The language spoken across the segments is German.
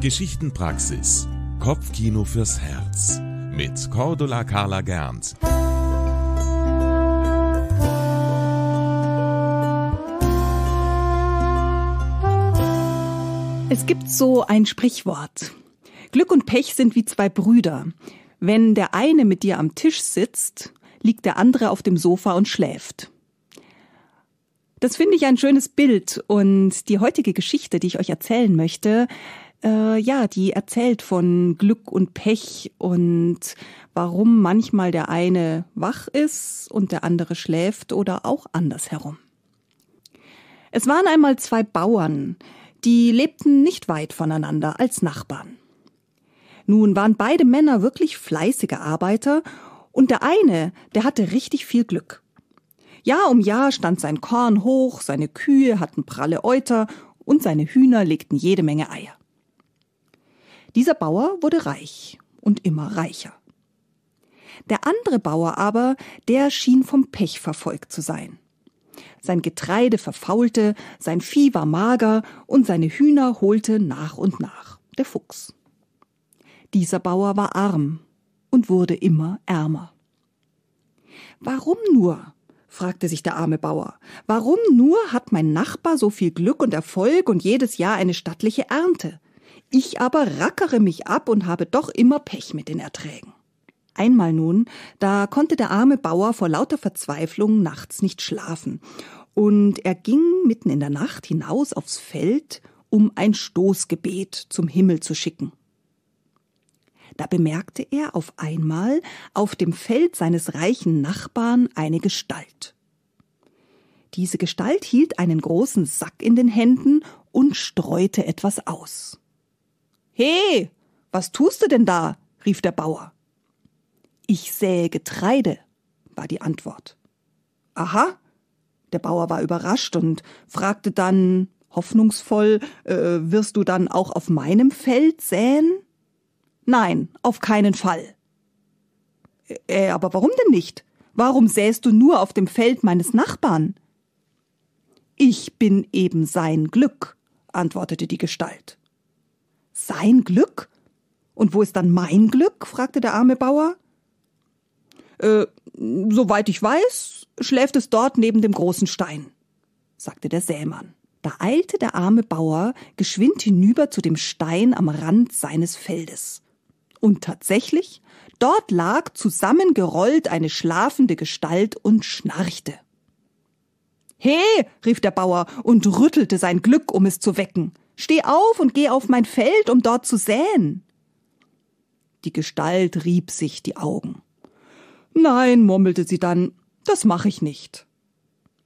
Geschichtenpraxis. Kopfkino fürs Herz. Mit Cordula Carla Gernt. Es gibt so ein Sprichwort. Glück und Pech sind wie zwei Brüder. Wenn der eine mit dir am Tisch sitzt, liegt der andere auf dem Sofa und schläft. Das finde ich ein schönes Bild und die heutige Geschichte, die ich euch erzählen möchte, äh, ja, die erzählt von Glück und Pech und warum manchmal der eine wach ist und der andere schläft oder auch andersherum. Es waren einmal zwei Bauern, die lebten nicht weit voneinander als Nachbarn. Nun waren beide Männer wirklich fleißige Arbeiter und der eine, der hatte richtig viel Glück. Jahr um Jahr stand sein Korn hoch, seine Kühe hatten pralle Euter und seine Hühner legten jede Menge Eier. Dieser Bauer wurde reich und immer reicher. Der andere Bauer aber, der schien vom Pech verfolgt zu sein. Sein Getreide verfaulte, sein Vieh war mager und seine Hühner holte nach und nach der Fuchs. Dieser Bauer war arm und wurde immer ärmer. Warum nur? fragte sich der arme Bauer. Warum nur hat mein Nachbar so viel Glück und Erfolg und jedes Jahr eine stattliche Ernte? Ich aber rackere mich ab und habe doch immer Pech mit den Erträgen. Einmal nun, da konnte der arme Bauer vor lauter Verzweiflung nachts nicht schlafen, und er ging mitten in der Nacht hinaus aufs Feld, um ein Stoßgebet zum Himmel zu schicken. Da bemerkte er auf einmal auf dem Feld seines reichen Nachbarn eine Gestalt. Diese Gestalt hielt einen großen Sack in den Händen und streute etwas aus. He, was tust du denn da? rief der Bauer. Ich sähe Getreide, war die Antwort. Aha. Der Bauer war überrascht und fragte dann hoffnungsvoll, äh, wirst du dann auch auf meinem Feld säen? Nein, auf keinen Fall. Äh, aber warum denn nicht? Warum sähst du nur auf dem Feld meines Nachbarn? Ich bin eben sein Glück, antwortete die Gestalt. Sein Glück? Und wo ist dann mein Glück? fragte der arme Bauer. Äh, soweit ich weiß, schläft es dort neben dem großen Stein, sagte der Sämann. Da eilte der arme Bauer geschwind hinüber zu dem Stein am Rand seines Feldes. Und tatsächlich, dort lag zusammengerollt eine schlafende Gestalt und schnarchte. He! rief der Bauer und rüttelte sein Glück, um es zu wecken. Steh auf und geh auf mein Feld, um dort zu säen. Die Gestalt rieb sich die Augen. Nein, murmelte sie dann, das mache ich nicht.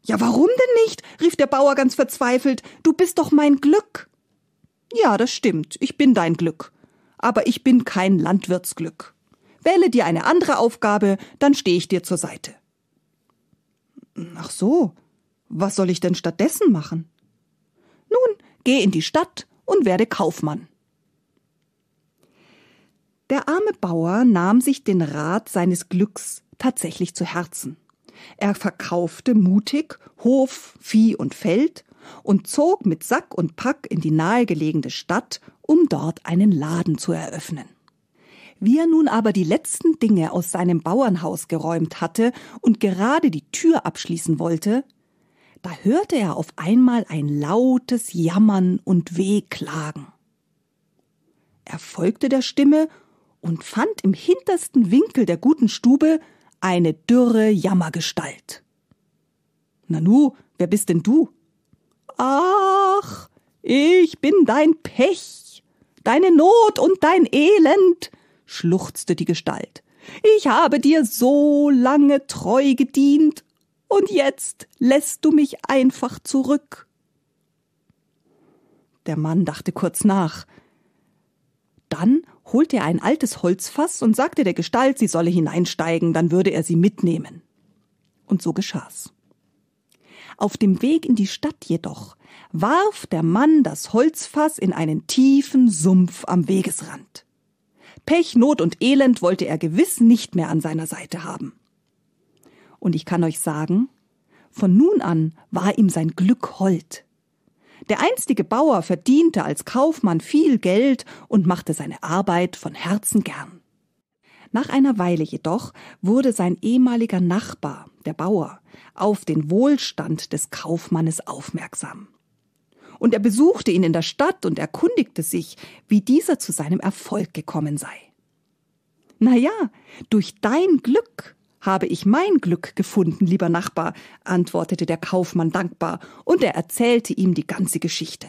Ja, warum denn nicht? rief der Bauer ganz verzweifelt. Du bist doch mein Glück. Ja, das stimmt, ich bin dein Glück. Aber ich bin kein Landwirtsglück. Wähle dir eine andere Aufgabe, dann stehe ich dir zur Seite. Ach so, was soll ich denn stattdessen machen? Nun, geh in die Stadt und werde Kaufmann. Der arme Bauer nahm sich den Rat seines Glücks tatsächlich zu Herzen. Er verkaufte mutig Hof, Vieh und Feld und zog mit Sack und Pack in die nahegelegene Stadt, um dort einen Laden zu eröffnen. Wie er nun aber die letzten Dinge aus seinem Bauernhaus geräumt hatte und gerade die Tür abschließen wollte, da hörte er auf einmal ein lautes Jammern und Wehklagen. Er folgte der Stimme und fand im hintersten Winkel der guten Stube eine dürre Jammergestalt. Nanu, wer bist denn du? Ach, ich bin dein Pech, deine Not und dein Elend, schluchzte die Gestalt. Ich habe dir so lange treu gedient, und jetzt lässt du mich einfach zurück. Der Mann dachte kurz nach. Dann holte er ein altes Holzfass und sagte der Gestalt, sie solle hineinsteigen, dann würde er sie mitnehmen. Und so geschah's. Auf dem Weg in die Stadt jedoch warf der Mann das Holzfass in einen tiefen Sumpf am Wegesrand. Pech, Not und Elend wollte er gewiss nicht mehr an seiner Seite haben. Und ich kann euch sagen, von nun an war ihm sein Glück hold. Der einstige Bauer verdiente als Kaufmann viel Geld und machte seine Arbeit von Herzen gern. Nach einer Weile jedoch wurde sein ehemaliger Nachbar, der Bauer, auf den Wohlstand des Kaufmannes aufmerksam. Und er besuchte ihn in der Stadt und erkundigte sich, wie dieser zu seinem Erfolg gekommen sei. Na ja, durch dein Glück, habe ich mein Glück gefunden, lieber Nachbar, antwortete der Kaufmann dankbar, und er erzählte ihm die ganze Geschichte.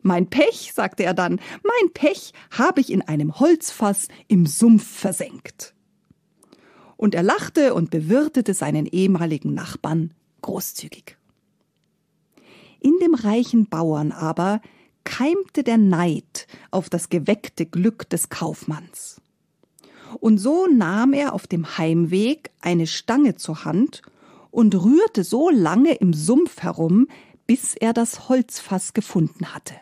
Mein Pech, sagte er dann, mein Pech habe ich in einem Holzfass im Sumpf versenkt. Und er lachte und bewirtete seinen ehemaligen Nachbarn großzügig. In dem reichen Bauern aber keimte der Neid auf das geweckte Glück des Kaufmanns. Und so nahm er auf dem Heimweg eine Stange zur Hand und rührte so lange im Sumpf herum, bis er das Holzfass gefunden hatte.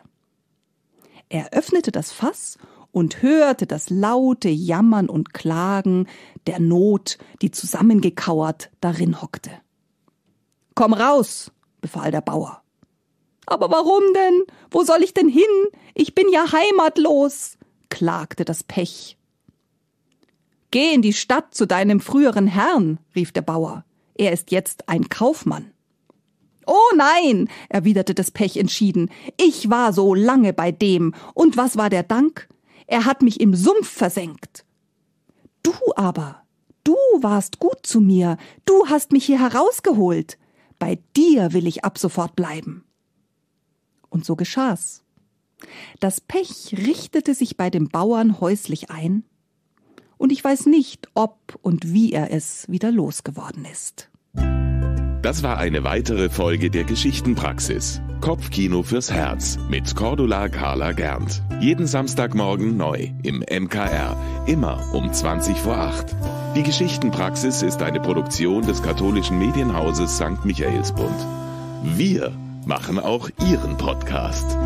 Er öffnete das Fass und hörte das laute Jammern und Klagen der Not, die zusammengekauert darin hockte. Komm raus, befahl der Bauer. Aber warum denn? Wo soll ich denn hin? Ich bin ja heimatlos, klagte das Pech. Geh in die Stadt zu deinem früheren Herrn, rief der Bauer. Er ist jetzt ein Kaufmann. Oh nein, erwiderte das Pech entschieden. Ich war so lange bei dem. Und was war der Dank? Er hat mich im Sumpf versenkt. Du aber, du warst gut zu mir. Du hast mich hier herausgeholt. Bei dir will ich ab sofort bleiben. Und so geschah's. Das Pech richtete sich bei dem Bauern häuslich ein und ich weiß nicht, ob und wie er es wieder losgeworden ist. Das war eine weitere Folge der Geschichtenpraxis. Kopfkino fürs Herz mit Cordula Carla Gernt. Jeden Samstagmorgen neu im MKR, immer um 20 vor 8. Die Geschichtenpraxis ist eine Produktion des katholischen Medienhauses St. Michaelsbund. Wir machen auch Ihren Podcast.